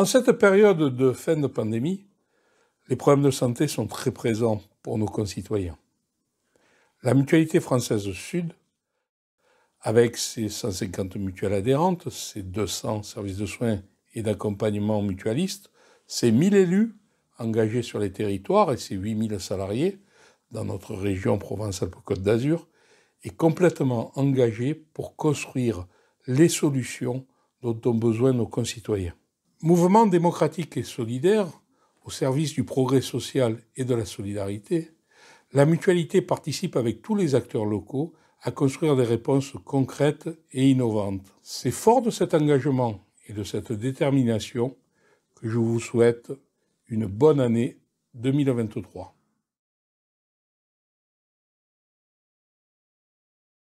En cette période de fin de pandémie, les problèmes de santé sont très présents pour nos concitoyens. La mutualité française Sud, avec ses 150 mutuelles adhérentes, ses 200 services de soins et d'accompagnement mutualistes, ses 1000 élus engagés sur les territoires et ses 8000 salariés dans notre région Provence-Alpes-Côte d'Azur, est complètement engagée pour construire les solutions dont ont besoin nos concitoyens mouvement démocratique et solidaire, au service du progrès social et de la solidarité, la mutualité participe avec tous les acteurs locaux à construire des réponses concrètes et innovantes. C'est fort de cet engagement et de cette détermination que je vous souhaite une bonne année 2023.